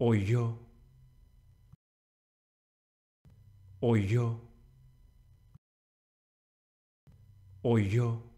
Oyo yo, Oyo yo, yo.